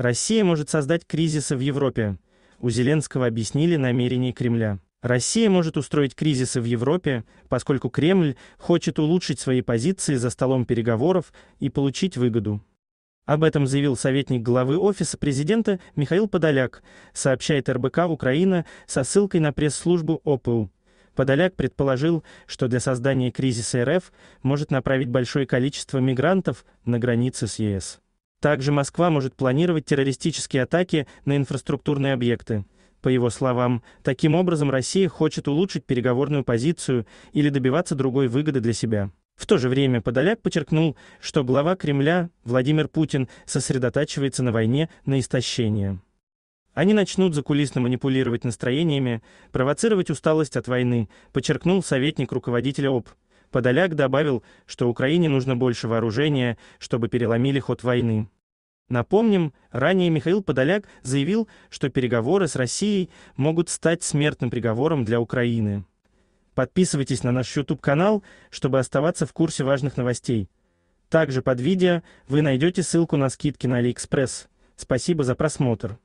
Россия может создать кризисы в Европе. У Зеленского объяснили намерения Кремля. Россия может устроить кризисы в Европе, поскольку Кремль хочет улучшить свои позиции за столом переговоров и получить выгоду. Об этом заявил советник главы Офиса президента Михаил Подоляк, сообщает РБК «Украина» со ссылкой на пресс-службу ОПУ. Подоляк предположил, что для создания кризиса РФ может направить большое количество мигрантов на границы с ЕС. Также Москва может планировать террористические атаки на инфраструктурные объекты. По его словам, таким образом Россия хочет улучшить переговорную позицию или добиваться другой выгоды для себя. В то же время Подоляк подчеркнул, что глава Кремля Владимир Путин сосредотачивается на войне на истощение. Они начнут закулисно манипулировать настроениями, провоцировать усталость от войны, подчеркнул советник руководителя ОП. Подоляк добавил, что Украине нужно больше вооружения, чтобы переломили ход войны. Напомним, ранее Михаил Подоляк заявил, что переговоры с Россией могут стать смертным приговором для Украины. Подписывайтесь на наш YouTube-канал, чтобы оставаться в курсе важных новостей. Также под видео вы найдете ссылку на скидки на AliExpress. Спасибо за просмотр.